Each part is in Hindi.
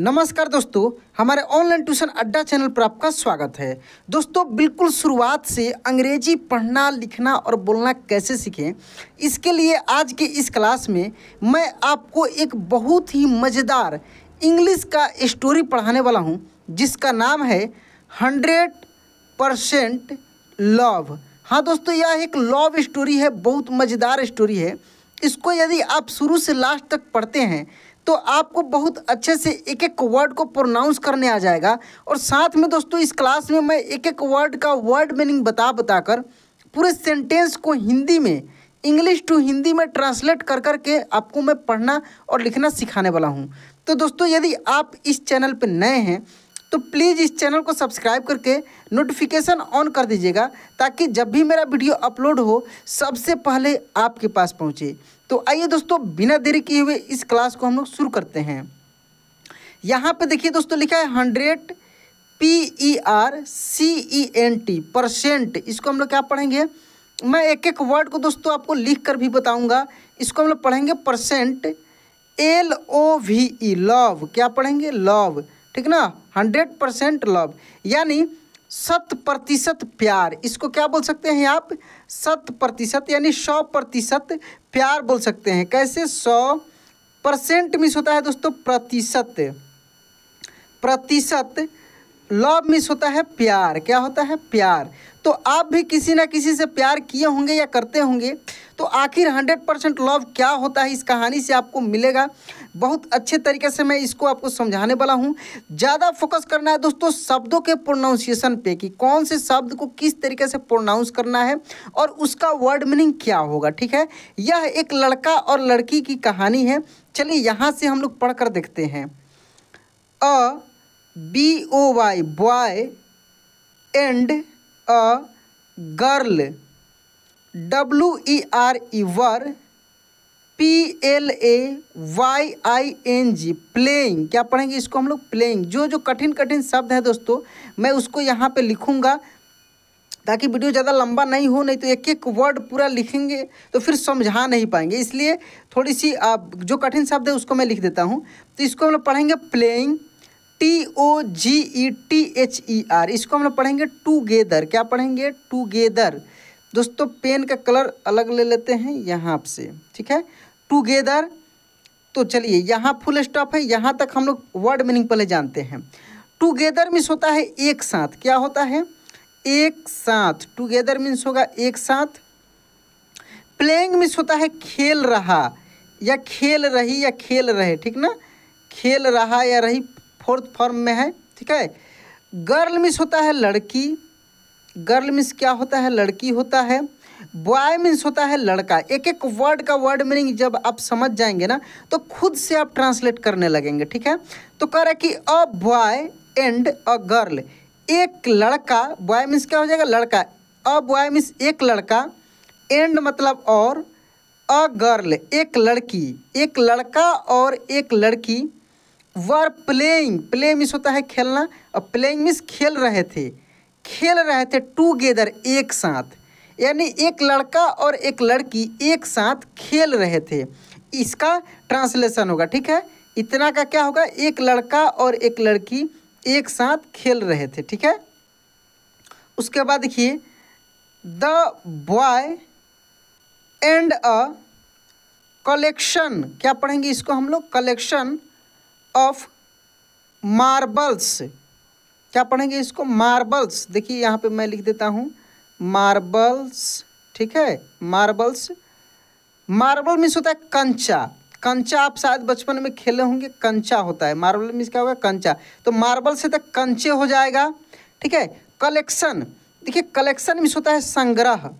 नमस्कार दोस्तों हमारे ऑनलाइन ट्यूशन अड्डा चैनल पर आपका स्वागत है दोस्तों बिल्कुल शुरुआत से अंग्रेजी पढ़ना लिखना और बोलना कैसे सीखें इसके लिए आज के इस क्लास में मैं आपको एक बहुत ही मज़ेदार इंग्लिश का स्टोरी पढ़ाने वाला हूं जिसका नाम है हंड्रेड परसेंट लव हाँ दोस्तों यह एक लव स्टोरी है बहुत मज़ेदार स्टोरी है इसको यदि आप शुरू से लास्ट तक पढ़ते हैं तो आपको बहुत अच्छे से एक एक वर्ड को प्रोनाउंस करने आ जाएगा और साथ में दोस्तों इस क्लास में मैं एक एक वर्ड का वर्ड मीनिंग बता बता कर पूरे सेंटेंस को हिंदी में इंग्लिश टू हिंदी में ट्रांसलेट कर कर के आपको मैं पढ़ना और लिखना सिखाने वाला हूँ तो दोस्तों यदि आप इस चैनल पर नए हैं तो प्लीज़ इस चैनल को सब्सक्राइब करके नोटिफिकेशन ऑन कर दीजिएगा ताकि जब भी मेरा वीडियो अपलोड हो सबसे पहले आपके पास पहुँचे तो आइए दोस्तों बिना देरी किए हुए इस क्लास को हम लोग शुरू करते हैं यहाँ पे देखिए दोस्तों लिखा है hundred P E R C E N T percent इसको हम लोग क्या पढ़ेंगे मैं एक एक वर्ड को दोस्तों आपको लिख कर भी बताऊंगा इसको हम लोग पढ़ेंगे percent L O V E love क्या पढ़ेंगे लव ठीक ना हंड्रेड परसेंट लव यानी शत प्रतिशत प्यार इसको क्या बोल सकते हैं आप शत प्रतिशत यानी सौ प्रतिशत प्यार बोल सकते हैं कैसे सौ परसेंट मिस होता है दोस्तों प्रतिशत प्रतिशत लव मिस होता है प्यार क्या होता है प्यार तो आप भी किसी ना किसी से प्यार किए होंगे या करते होंगे तो आखिर हंड्रेड परसेंट लव क्या होता है इस कहानी से आपको मिलेगा बहुत अच्छे तरीके से मैं इसको आपको समझाने वाला हूँ ज़्यादा फोकस करना है दोस्तों शब्दों के प्रोनाउंसिएशन पे कि कौन से शब्द को किस तरीके से प्रोनाउंस करना है और उसका वर्ड मीनिंग क्या होगा ठीक है यह एक लड़का और लड़की की कहानी है चलिए यहाँ से हम लोग पढ़ देखते हैं a B O Y boy and a girl W E R E were P L A Y I N G playing क्या पढ़ेंगे इसको हम लोग प्लेइंग जो जो कठिन कठिन शब्द हैं दोस्तों मैं उसको यहाँ पे लिखूँगा ताकि वीडियो ज़्यादा लंबा नहीं हो नहीं तो एक एक वर्ड पूरा लिखेंगे तो फिर समझा नहीं पाएंगे इसलिए थोड़ी सी आप जो कठिन शब्द है उसको मैं लिख देता हूँ तो इसको हम लोग पढ़ेंगे playing T O G E T H E R इसको हम लोग पढ़ेंगे टूगेदर क्या पढ़ेंगे टूगेदर दोस्तों पेन का कलर अलग ले लेते हैं यहाँ से ठीक है टुगेदर तो चलिए यहाँ फुल स्टॉप है यहाँ तक हम लोग वर्ड मीनिंग पहले जानते हैं टुगेदर मीन्स होता है एक साथ क्या होता है एक साथ टुगेदर मीन्स होगा एक साथ प्लेइंग मीन्स होता है खेल रहा या खेल रही या खेल रहे ठीक ना खेल रहा या रही फोर्थ फॉर्म में है ठीक है गर्ल मीन्स होता है लड़की गर्ल मीन्स क्या होता है लड़की होता है बॉय मीन्स होता है लड़का एक एक वर्ड का वर्ड मीनिंग जब आप समझ जाएंगे ना तो खुद से आप ट्रांसलेट करने लगेंगे ठीक है तो कह रहा है कि a boy and a girl एक लड़का बॉय मीन्स क्या हो जाएगा लड़का अ बॉय मीन्स एक लड़का एंड मतलब और अ गर्ल एक लड़की एक लड़का और एक लड़की वर प्लेइंग प्ले मीन्स होता है खेलना और प्लेइंग मीन्स खेल रहे थे खेल रहे थे टूगेदर एक साथ यानी एक लड़का और एक लड़की एक साथ खेल रहे थे इसका ट्रांसलेशन होगा ठीक है इतना का क्या होगा एक लड़का और एक लड़की एक साथ खेल रहे थे ठीक है उसके बाद देखिए the boy and a collection क्या पढ़ेंगे इसको हम लोग कलेक्शन ऑफ मार्बल्स क्या पढ़ेंगे इसको मार्बल्स देखिए यहाँ पे मैं लिख देता हूँ मार्बल्स ठीक है मार्बल्स मार्बल मीन्स होता है कंचा कंचा आप शायद बचपन में खेले होंगे कंचा होता है मार्बल मीन्स क्या होगा कंचा तो मार्बल से तो कंचे हो जाएगा ठीक है कलेक्शन देखिए कलेक्शन मीन्स होता है संग्रह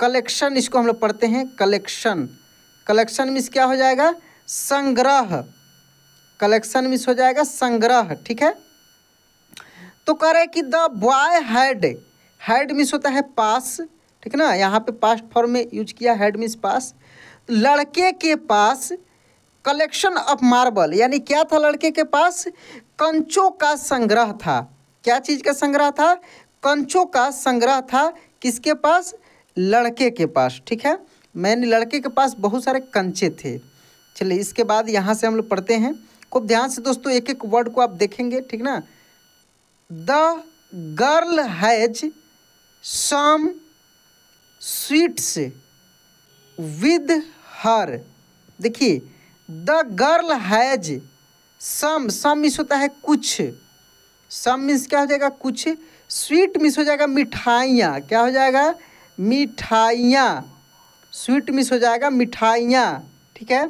कलेक्शन इसको हम लोग पढ़ते हैं कलेक्शन कलेक्शन मीन्स क्या हो जाएगा संग्रह कलेक्शन मिस हो जाएगा संग्रह ठीक है तो कह रहे कि the boy had had means होता है पास ठीक ना यहाँ पे पास्ट फॉर्म में यूज किया हैड मीन्स पास लड़के के पास कलेक्शन ऑफ मार्बल यानी क्या था लड़के के पास कंचों का संग्रह था क्या चीज़ का संग्रह था कंचों का संग्रह था किसके पास लड़के के पास ठीक है मैंने लड़के के पास बहुत सारे कंचे थे चलिए इसके बाद यहाँ से हम लोग पढ़ते हैं खूब ध्यान से दोस्तों एक एक वर्ड को आप देखेंगे ठीक ना the girl has some sweets with her देखिए the girl has some some means होता है कुछ सम मिस क्या हो जाएगा कुछ स्वीट मिस हो जाएगा मिठाइयाँ क्या हो जाएगा मिठाइयाँ स्वीट मिस हो जाएगा मिठाइयाँ ठीक है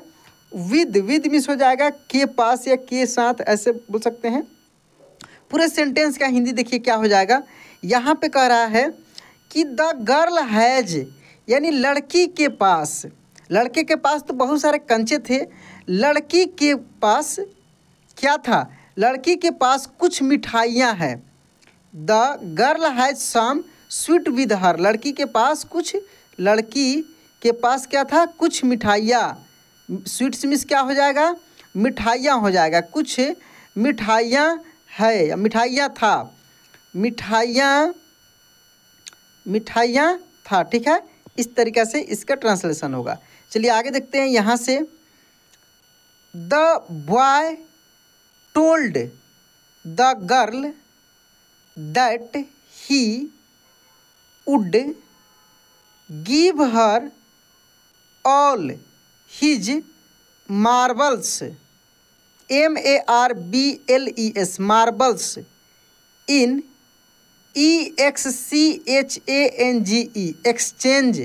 विद विद मिस हो जाएगा के पास या के साथ ऐसे बोल सकते हैं पूरे सेंटेंस का हिंदी देखिए क्या हो जाएगा यहाँ पे कह रहा है कि द गर्ल हैज यानी लड़की के पास लड़के के पास तो बहुत सारे कंचे थे लड़की के पास क्या था लड़की के पास कुछ मिठाइयाँ हैं the girl has some sweet with her लड़की के पास कुछ लड़की के पास क्या था कुछ मिठाइयाँ स्वीट्स मिस क्या हो जाएगा मिठाइयाँ हो जाएगा कुछ मिठाइयाँ है या मिठाइयाँ था मिठाइयाँ मिठाइयाँ था ठीक है इस तरीका से इसका ट्रांसलेशन होगा चलिए आगे देखते हैं यहाँ से the boy told the girl that he would give her all his marbles M A R B L E S marbles in E X C H A N G E exchange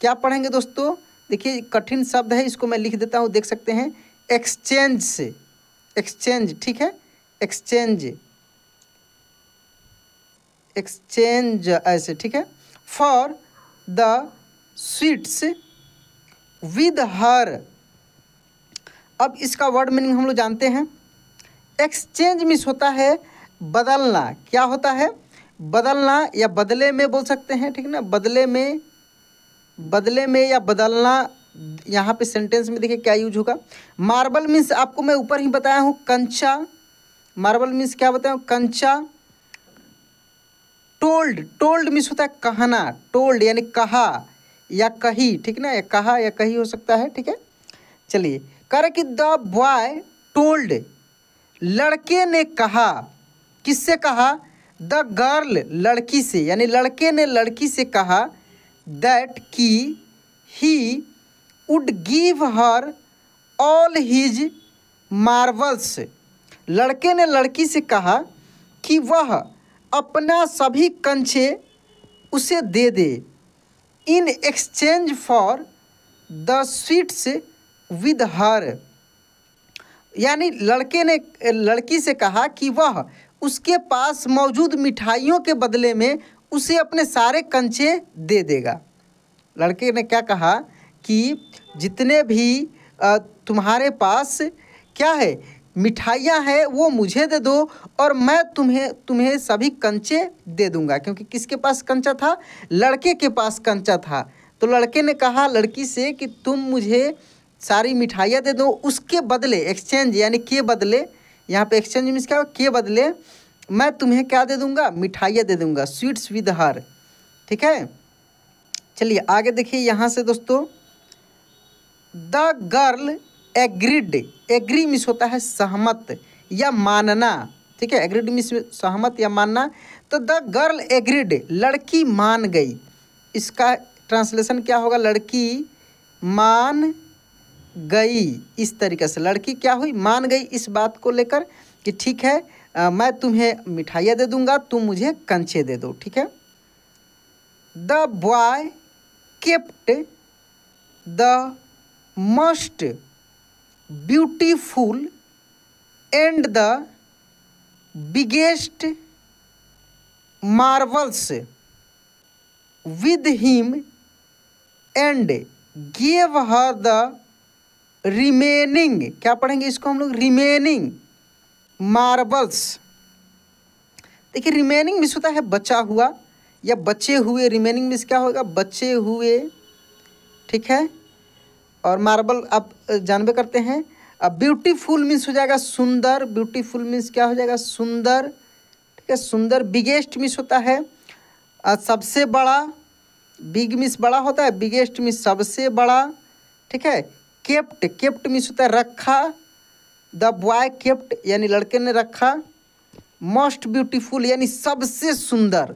क्या पढ़ेंगे दोस्तों देखिए कठिन शब्द है इसको मैं लिख देता हूँ देख सकते हैं एक्सचेंज से एक्सचेंज ठीक है एक्सचेंज एक्सचेंज ऐसे ठीक है for the sweets with her अब इसका वर्ड मीनिंग हम लोग जानते हैं एक्सचेंज मिस होता है बदलना क्या होता है बदलना या बदले में बोल सकते हैं ठीक ना बदले में बदले में या बदलना यहाँ पे सेंटेंस में देखिए क्या यूज होगा मार्बल मीन्स आपको मैं ऊपर ही बताया हूँ कंचा मार्बल मीन्स क्या बताया हूँ कंचा टोल्ड टोल्ड मीन्स होता है कहना टोल्ड यानी कहा या कही ठीक ना या कहा या कही हो सकता है ठीक है चलिए कर द बॉय टोल्ड लड़के ने कहा किससे कहा द गर्ल लड़की से यानी लड़के ने लड़की से कहा दैट कि he would give her all his marbles लड़के ने लड़की से कहा कि वह अपना सभी कंचे उसे दे दे in exchange for the sweets with her यानी लड़के ने लड़की से कहा कि वह उसके पास मौजूद मिठाइयों के बदले में उसे अपने सारे कंचे दे देगा लड़के ने क्या कहा कि जितने भी तुम्हारे पास क्या है मिठाइयाँ हैं वो मुझे दे दो और मैं तुम्हें तुम्हें सभी कंचे दे दूंगा क्योंकि किसके पास कंचा था लड़के के पास कंचा था तो लड़के ने कहा लड़की से कि तुम मुझे सारी मिठाइयाँ दे दूँ उसके बदले एक्सचेंज यानी के बदले यहाँ पे एक्सचेंज मीन्स क्या के बदले मैं तुम्हें क्या दे दूँगा मिठाइयाँ दे दूँगा स्वीट्स विद हर ठीक है चलिए आगे देखिए यहाँ से दोस्तों the girl agreed agree means होता है सहमत या मानना ठीक है एग्रीड मिस सहमत या मानना तो द गर्ल एग्रीड लड़की मान गई इसका ट्रांसलेशन क्या होगा लड़की मान गई इस तरीके से लड़की क्या हुई मान गई इस बात को लेकर कि ठीक है आ, मैं तुम्हें मिठाइयाँ दे दूँगा तुम मुझे कंचे दे दो ठीक है the boy kept the most beautiful and the biggest marbles with him and gave her the remaining क्या पढ़ेंगे इसको हम लोग रिमेनिंग मार्बल्स देखिए रिमेनिंग मिस होता है बचा हुआ या बचे हुए रिमेनिंग मिस क्या होगा बचे हुए ठीक है और मार्बल आप जानबे करते हैं अब ब्यूटीफुल मीन्स हो जाएगा सुंदर ब्यूटीफुल मीन्स क्या हो जाएगा सुंदर ठीक है सुंदर बिगेस्ट मिस होता है सबसे बड़ा बिग मिस बड़ा होता है बिगेस्ट मिस सबसे बड़ा ठीक है केप्ट केप्ट मीन्स होता है रखा द बॉय केप्ट यानी लड़के ने रखा मोस्ट ब्यूटीफुल यानी सबसे सुंदर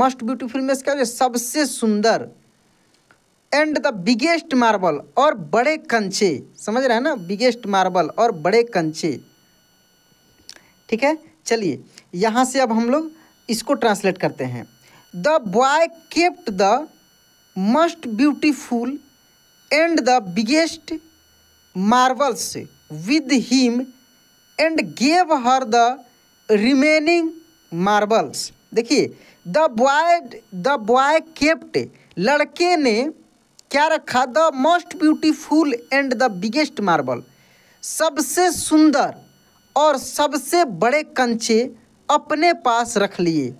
मोस्ट ब्यूटीफुल में इसका सबसे सुंदर एंड द बिगेस्ट मार्बल और बड़े कंचे समझ रहे हैं ना बिगेस्ट मार्बल और बड़े कंचे ठीक है चलिए यहाँ से अब हम लोग इसको ट्रांसलेट करते हैं the boy kept the most beautiful and the biggest marbles with him and gave her the remaining marbles देखिए the boy the boy kept लड़के ने क्या रखा the most beautiful and the biggest marble सबसे सुंदर और सबसे बड़े कंचे अपने पास रख लिए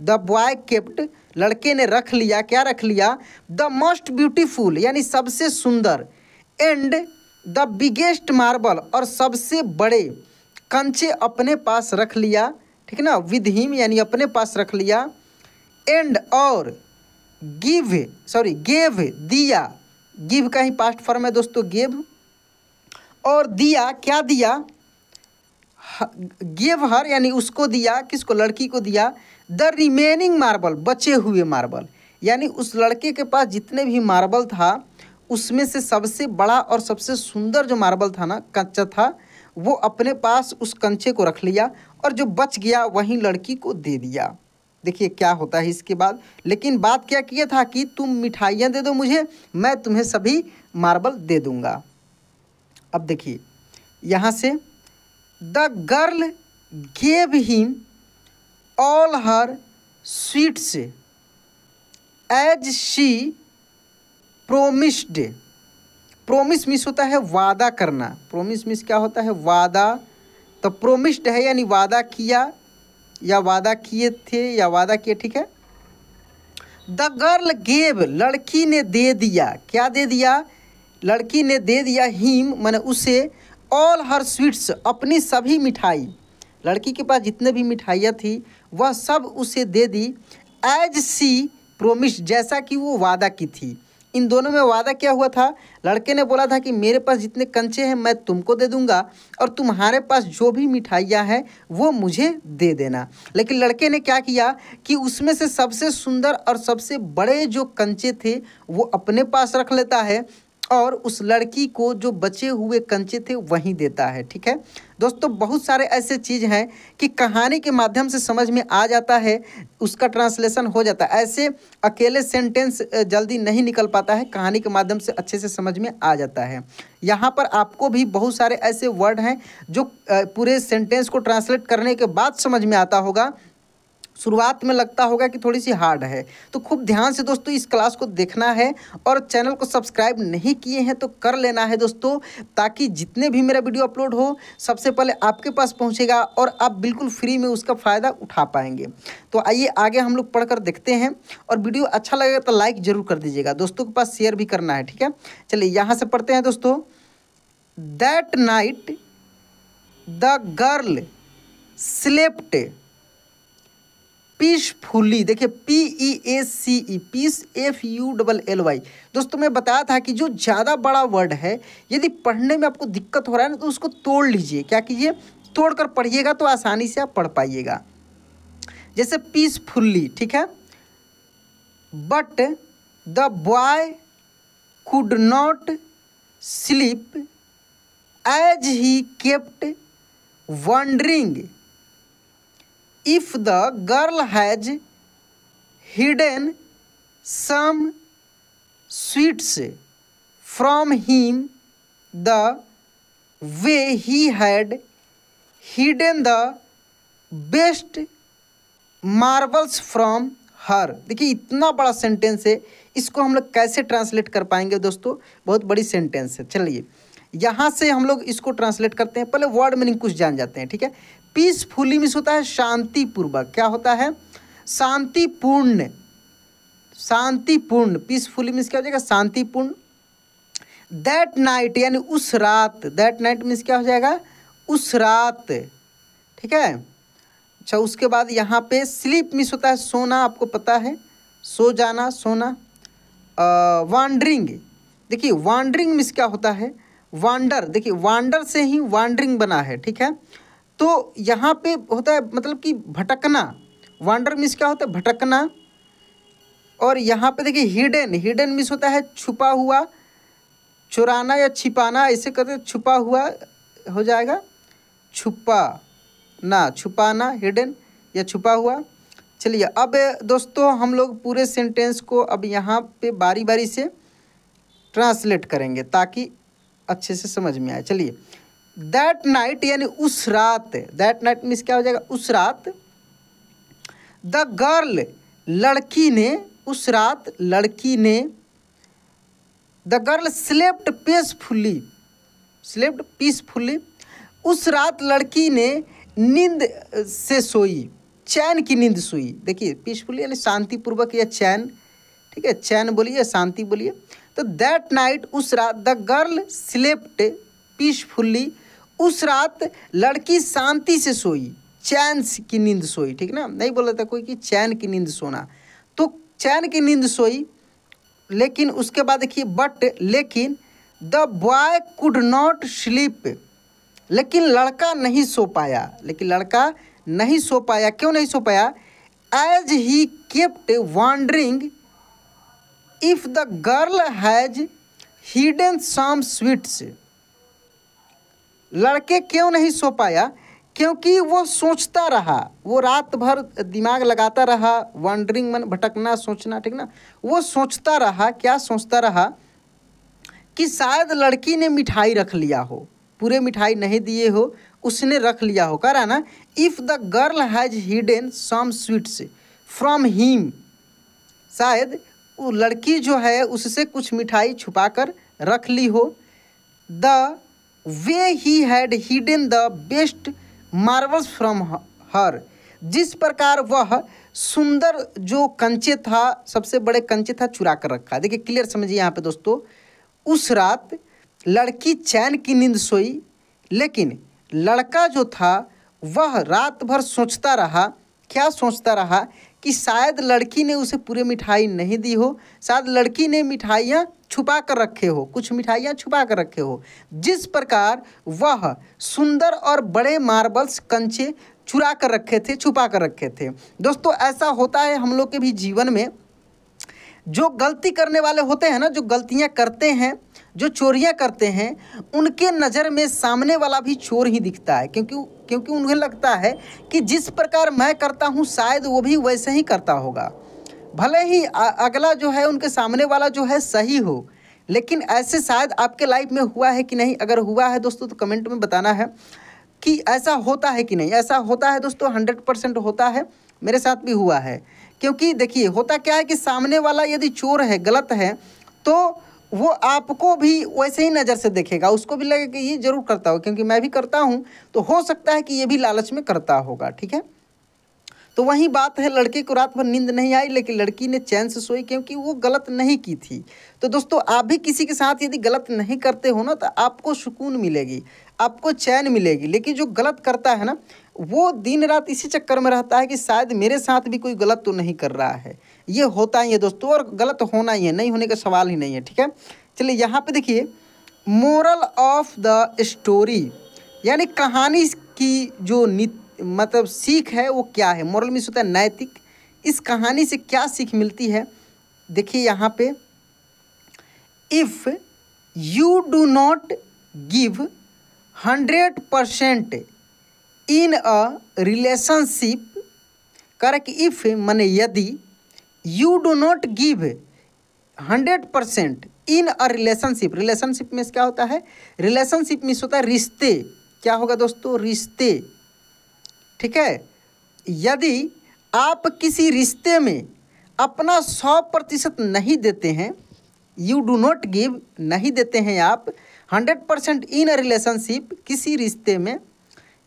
द बॉय केप्ट लड़के ने रख लिया क्या रख लिया द मोस्ट ब्यूटीफुल यानी सबसे सुंदर एंड द बिगेस्ट मार्बल और सबसे बड़े कंचे अपने पास रख लिया ठीक ना विद हिम यानी अपने पास रख लिया एंड और गिव सॉरी गेव दिया गिव का ही पास्ट फॉर्म है दोस्तों गेव और दिया क्या दिया गेव हर यानी उसको दिया किसको लड़की को दिया द रिमेनिंग मार्बल बचे हुए मार्बल यानी उस लड़के के पास जितने भी मार्बल था उसमें से सबसे बड़ा और सबसे सुंदर जो मार्बल था ना कंचा था वो अपने पास उस कंचे को रख लिया और जो बच गया वहीं लड़की को दे दिया देखिए क्या होता है इसके बाद लेकिन बात क्या किया था कि तुम मिठाइयाँ दे दो मुझे मैं तुम्हें सभी मार्बल दे दूँगा अब देखिए यहाँ से the girl gave him all her sweets as she promised promise means होता है वादा करना प्रोमिस मिस क्या होता है वादा तो प्रोमिस्ड है यानी वादा किया या वादा किए थे या वादा किए ठीक है द गर्ल गेव लड़की ने दे दिया क्या दे दिया लड़की ने दे दिया हीम मैंने उसे ऑल हर स्वीट्स अपनी सभी मिठाई लड़की के पास जितने भी मिठाइयाँ थी वह सब उसे दे दी एज सी प्रोमिस जैसा कि वो वादा की थी इन दोनों में वादा क्या हुआ था लड़के ने बोला था कि मेरे पास जितने कंचे हैं मैं तुमको दे दूंगा और तुम्हारे पास जो भी मिठाइयाँ हैं वो मुझे दे देना लेकिन लड़के ने क्या किया कि उसमें से सबसे सुंदर और सबसे बड़े जो कंचे थे वो अपने पास रख लेता है और उस लड़की को जो बचे हुए कंचे थे वहीं देता है ठीक है दोस्तों बहुत सारे ऐसे चीज़ हैं कि कहानी के माध्यम से समझ में आ जाता है उसका ट्रांसलेशन हो जाता है ऐसे अकेले सेंटेंस जल्दी नहीं निकल पाता है कहानी के माध्यम से अच्छे से समझ में आ जाता है यहाँ पर आपको भी बहुत सारे ऐसे वर्ड हैं जो पूरे सेंटेंस को ट्रांसलेट करने के बाद समझ में आता होगा शुरुआत में लगता होगा कि थोड़ी सी हार्ड है तो खूब ध्यान से दोस्तों इस क्लास को देखना है और चैनल को सब्सक्राइब नहीं किए हैं तो कर लेना है दोस्तों ताकि जितने भी मेरा वीडियो अपलोड हो सबसे पहले आपके पास पहुँचेगा और आप बिल्कुल फ्री में उसका फ़ायदा उठा पाएंगे तो आइए आगे हम लोग पढ़ देखते हैं और वीडियो अच्छा लगेगा तो लाइक ज़रूर कर दीजिएगा दोस्तों के पास शेयर भी करना है ठीक है चलिए यहाँ से पढ़ते हैं दोस्तों that night the girl slept fully देखिए P E A C E peace F U double L Y दोस्तों मैं बताया था कि जो ज़्यादा बड़ा वर्ड है यदि पढ़ने में आपको दिक्कत हो रहा है ना तो उसको तोड़ लीजिए क्या कीजिए तोड़कर पढ़िएगा तो आसानी से आप पढ़ पाइएगा जैसे पीसफुल्ली ठीक है but the boy could not sleep as he kept wondering if the girl has hidden some sweets from him the way he had hidden the best marbles from her देखिए इतना बड़ा सेंटेंस है इसको हम लोग कैसे ट्रांसलेट कर पाएंगे दोस्तों बहुत बड़ी सेंटेंस है चलिए यहाँ से हम लोग इसको ट्रांसलेट करते हैं पहले वर्ड मीनिंग कुछ जान जाते हैं ठीक है पीसफुली मिस होता है शांतिपूर्वक क्या होता है शांतिपूर्ण शांतिपूर्ण पीसफुली मिस क्या हो जाएगा शांतिपूर्ण दैट नाइट यानी उस रात दैट नाइट मिस क्या हो जाएगा उस रात ठीक है अच्छा उसके बाद यहाँ पे स्लीप मिस होता है सोना आपको पता है सो जाना सोना वांडरिंग देखिए वांडरिंग मिस क्या होता है वांडर देखिए वांडर से ही वांडरिंग बना है ठीक है तो यहाँ पे होता है मतलब कि भटकना वांडर मिस क्या होता है भटकना और यहाँ पे देखिए हिडन हिडन मिस होता है छुपा हुआ चुराना या छिपाना ऐसे करते छुपा हुआ हो जाएगा छुपा ना छुपाना हिडन या छुपा हुआ चलिए अब दोस्तों हम लोग पूरे सेंटेंस को अब यहाँ पे बारी बारी से ट्रांसलेट करेंगे ताकि अच्छे से समझ में आए चलिए दैट नाइट यानी उस रात दैट नाइट मीन्स क्या हो जाएगा उस रात द गर्ल लड़की ने उस रात लड़की ने the girl slept peacefully slept peacefully उस रात लड़की ने नींद से सोई चैन की नींद सोई देखिए पीसफुली यानी शांतिपूर्वक या चैन ठीक है चैन बोलिए शांति बोलिए तो दैट नाइट उस रात द गर्ल स्लेप्ट पीसफुल्ली उस रात लड़की शांति से सोई चैन की नींद सोई ठीक ना नहीं बोला था कोई कि चैन की नींद सोना तो चैन की नींद सोई लेकिन उसके बाद देखिए बट लेकिन the boy could not sleep लेकिन लड़का नहीं सो पाया लेकिन लड़का नहीं सो पाया क्यों नहीं सो पाया as he kept wondering if the girl has hidden some sweets लड़के क्यों नहीं सो पाया क्योंकि वो सोचता रहा वो रात भर दिमाग लगाता रहा वंडरिंग मन भटकना सोचना ठीक ना वो सोचता रहा क्या सोचता रहा कि शायद लड़की ने मिठाई रख लिया हो पूरे मिठाई नहीं दिए हो उसने रख लिया हो कह रहा ना if the girl has hidden some sweets from him शायद वो लड़की जो है उससे कुछ मिठाई छुपा कर रख ली हो the way he had hidden the best marbles from her जिस प्रकार वह सुंदर जो कंचे था सबसे बड़े कंचे था चुरा कर रखा देखिए क्लियर समझिए यहाँ पे दोस्तों उस रात लड़की चैन की नींद सोई लेकिन लड़का जो था वह रात भर सोचता रहा क्या सोचता रहा कि शायद लड़की ने उसे पूरे मिठाई नहीं दी हो शायद लड़की ने मिठाइयाँ छुपा कर रखे हो कुछ मिठाइयाँ छुपा कर रखे हो जिस प्रकार वह सुंदर और बड़े मार्बल्स कंचे चुरा कर रखे थे छुपा कर रखे थे दोस्तों ऐसा होता है हम लोग के भी जीवन में जो गलती करने वाले होते हैं ना जो गलतियाँ करते हैं जो चोरियां करते हैं उनके नज़र में सामने वाला भी चोर ही दिखता है क्योंकि क्योंकि उन्हें लगता है कि जिस प्रकार मैं करता हूँ शायद वो भी वैसे ही करता होगा भले ही अगला जो है उनके सामने वाला जो है सही हो लेकिन ऐसे शायद आपके लाइफ में हुआ है कि नहीं अगर हुआ है दोस्तों तो कमेंट में बताना है कि ऐसा होता है कि नहीं ऐसा होता है दोस्तों हंड्रेड परसेंट होता है मेरे साथ भी हुआ है क्योंकि देखिए होता क्या है कि सामने वाला यदि चोर है गलत है तो वो आपको भी वैसे ही नज़र से देखेगा उसको भी लगेगा कि ये जरूर करता हो क्योंकि मैं भी करता हूँ तो हो सकता है कि ये भी लालच में करता होगा ठीक है तो वही बात है लड़के को रात भर नींद नहीं आई लेकिन लड़की ने चैन से सोई क्योंकि वो गलत नहीं की थी तो दोस्तों आप भी किसी के साथ यदि गलत नहीं करते हो ना तो आपको सुकून मिलेगी आपको चैन मिलेगी लेकिन जो गलत करता है ना वो दिन रात इसी चक्कर में रहता है कि शायद मेरे साथ भी कोई गलत तो नहीं कर रहा है ये होता ही है दोस्तों और गलत होना ही है नहीं होने का सवाल ही नहीं है ठीक है चलिए यहाँ पे देखिए मोरल ऑफ द स्टोरी यानी कहानी की जो मतलब सीख है वो क्या है मोरल मीन्स होता है नैतिक इस कहानी से क्या सीख मिलती है देखिए यहाँ पे if you do not give hundred percent in a relationship करके कि इफ़ मैंने यदि you do not give hundred percent in a relationship relationship में क्या होता है रिलेशनशिप मीन्स होता है रिश्ते क्या होगा दोस्तों रिश्ते ठीक है यदि आप किसी रिश्ते में अपना सौ प्रतिशत नहीं देते हैं यू डू नॉट गिव नहीं देते हैं आप hundred percent in a relationship किसी रिश्ते में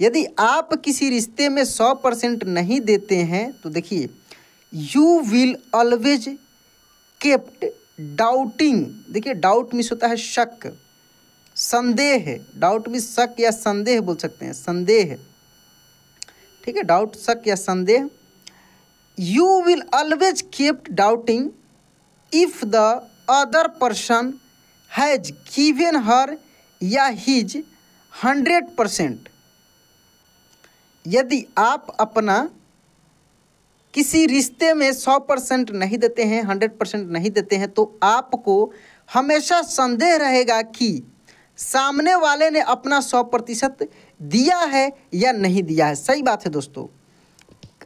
यदि आप किसी रिश्ते में सौ परसेंट नहीं देते हैं तो देखिए you will always kept doubting देखिए डाउट मिस होता है शक संदेह डाउट मिस शक या संदेह बोल सकते हैं संदेह ठीक है डाउट शक या संदेह you will always kept doubting if the other person has given her या हिज हंड्रेड परसेंट यदि आप अपना किसी रिश्ते में सौ परसेंट नहीं देते हैं हंड्रेड परसेंट नहीं देते हैं तो आपको हमेशा संदेह रहेगा कि सामने वाले ने अपना सौ प्रतिशत दिया है या नहीं दिया है सही बात है दोस्तों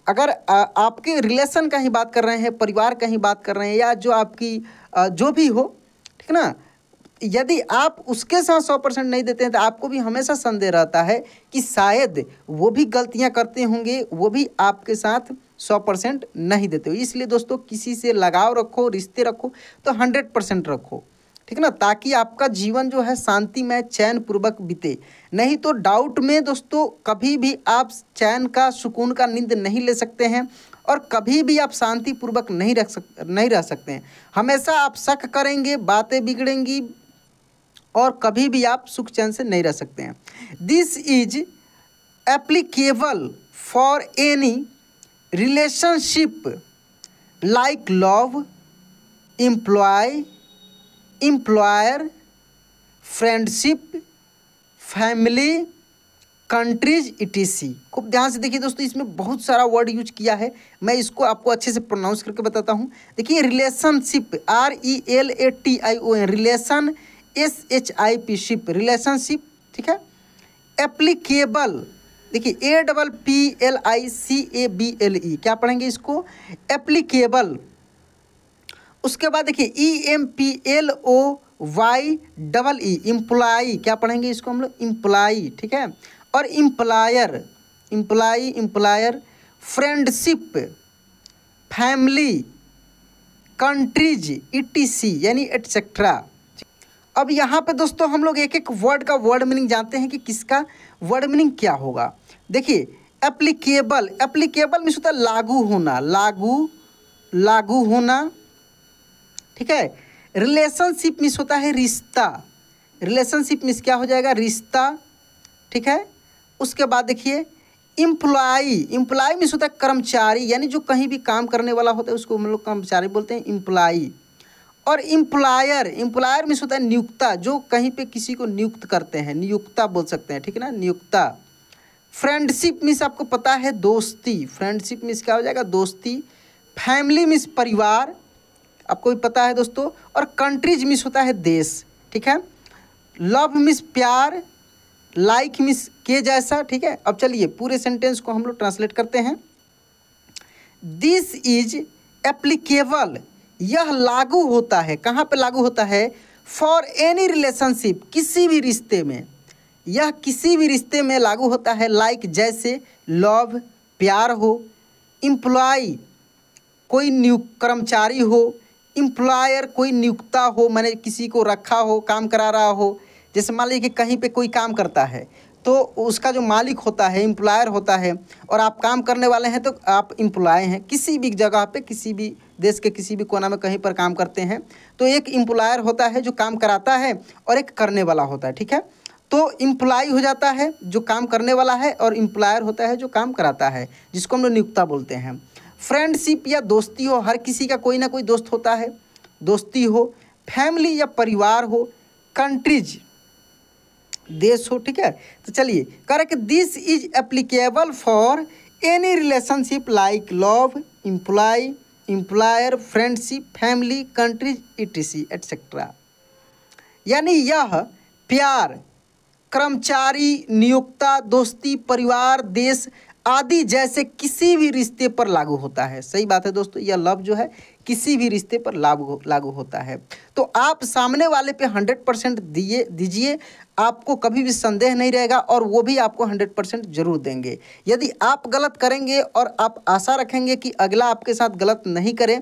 अगर आपके रिलेशन का ही बात कर रहे हैं परिवार का ही बात कर रहे हैं या जो आपकी जो भी हो ठीक ना यदि आप उसके साथ सौ परसेंट नहीं देते हैं तो आपको भी हमेशा संदेह रहता है कि शायद वो भी गलतियां करते होंगे वो भी आपके साथ सौ परसेंट नहीं देते हो इसलिए दोस्तों किसी से लगाव रखो रिश्ते रखो तो हंड्रेड परसेंट रखो ठीक ना ताकि आपका जीवन जो है शांति में चैन पूर्वक बीते नहीं तो डाउट में दोस्तों कभी भी आप चैन का सुकून का नींद नहीं ले सकते हैं और कभी भी आप शांति पूर्वक नहीं रख सक नहीं रह सकते हैं हमेशा आप शक करेंगे बातें बिगड़ेंगी और कभी भी आप सुख चैन से नहीं रह सकते हैं this is applicable for any relationship like love employ employer friendship family countries ETC खूब ध्यान से देखिए दोस्तों इसमें बहुत सारा वर्ड यूज किया है मैं इसको आपको अच्छे से प्रोनाउंस करके बताता हूँ देखिए relationship R E L A T I O N relation S H I P ship relationship ठीक है एप्लीकेबल देखिए A double P L I C A B L E क्या पढ़ेंगे इसको एप्लीकेबल उसके बाद देखिए E M P L O Y double E employee क्या पढ़ेंगे इसको हम लोग इम्प्लाई ठीक है और employer employee employer friendship family countries E T C यानी एटसेट्रा अब यहाँ पे दोस्तों हम लोग एक एक वर्ड का वर्ड मीनिंग जानते हैं कि किसका वर्ड मीनिंग क्या होगा देखिए एप्लीकेबल एप्लीकेबल मीन्स होता है लागू होना लागू लागू होना ठीक है रिलेशनशिप मीन्स होता है रिश्ता रिलेशनशिप मीन्स क्या हो जाएगा रिश्ता ठीक है उसके बाद देखिए इम्प्लॉई इम्प्लॉई मीन्स होता है कर्मचारी यानी जो कहीं भी काम करने वाला होता है उसको हम लोग कर्मचारी बोलते हैं इम्प्लॉई और इम्प्लायर एम्प्लायर मीन्स होता है नियुक्ता जो कहीं पे किसी को नियुक्त करते हैं नियुक्ता बोल सकते हैं ठीक है ना नियुक्ता फ्रेंडशिप मीन्स आपको पता है दोस्ती फ्रेंडशिप मीन्स क्या हो जाएगा दोस्ती फैमिली मीन्स परिवार आपको भी पता है दोस्तों और कंट्रीज मिस होता है देश ठीक है लव मिस प्यार लाइक मिस के जैसा ठीक है अब चलिए पूरे सेंटेंस को हम लोग ट्रांसलेट करते हैं दिस इज एप्लीकेबल यह लागू होता है कहाँ पे लागू होता है फॉर एनी रिलेशनशिप किसी भी रिश्ते में यह किसी भी रिश्ते में लागू होता है लाइक like जैसे लव प्यार हो एम्प्लॉय कोई नियुक्त कर्मचारी हो एम्प्लॉयर कोई नियुक्ता हो मैंने किसी को रखा हो काम करा रहा हो जैसे मान लीजिए कि कहीं पे कोई काम करता है तो उसका जो मालिक होता है एम्प्लॉयर होता है और आप काम करने वाले हैं तो आप एम्प्लॉय हैं किसी भी जगह पे किसी भी देश के किसी भी कोना में कहीं पर काम करते हैं तो एक एम्प्लॉयर होता है जो काम कराता है और एक करने वाला होता है ठीक है तो इम्प्लाई हो जाता है जो काम करने वाला है और इम्प्लायर होता है जो काम कराता है जिसको हम लोग नियुक्ता बोलते हैं फ्रेंडशिप या दोस्ती हो हर किसी का कोई ना कोई दोस्त होता है दोस्ती हो फैमिली या परिवार हो कंट्रीज देश हो ठीक है तो चलिए correct this is applicable for any relationship like love employ employer friendship family countries ETC et cetera यानी यह प्यार कर्मचारी नियोक्ता दोस्ती परिवार देश आदि जैसे किसी भी रिश्ते पर लागू होता है सही बात है दोस्तों यह लव जो है किसी भी रिश्ते पर लागू लागू होता है तो आप सामने वाले पे हंड्रेड परसेंट दिए दीजिए आपको कभी भी संदेह नहीं रहेगा और वो भी आपको हंड्रेड परसेंट जरूर देंगे यदि आप गलत करेंगे और आप आशा रखेंगे कि अगला आपके साथ गलत नहीं करे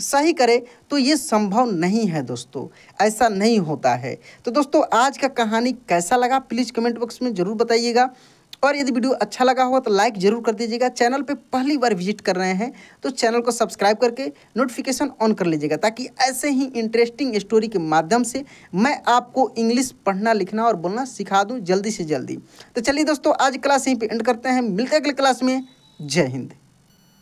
सही करे तो ये संभव नहीं है दोस्तों ऐसा नहीं होता है तो दोस्तों आज का कहानी कैसा लगा प्लीज़ कमेंट बॉक्स में ज़रूर बताइएगा और यदि वीडियो अच्छा लगा होगा तो लाइक जरूर कर दीजिएगा चैनल पर पहली बार विजिट कर रहे हैं तो चैनल को सब्सक्राइब करके नोटिफिकेशन ऑन कर लीजिएगा ताकि ऐसे ही इंटरेस्टिंग स्टोरी के माध्यम से मैं आपको इंग्लिश पढ़ना लिखना और बोलना सिखा दूँ जल्दी से जल्दी तो चलिए दोस्तों आज क्लास यहीं पर एंड करते हैं मिलते हैं अगले क्लास में जय हिंद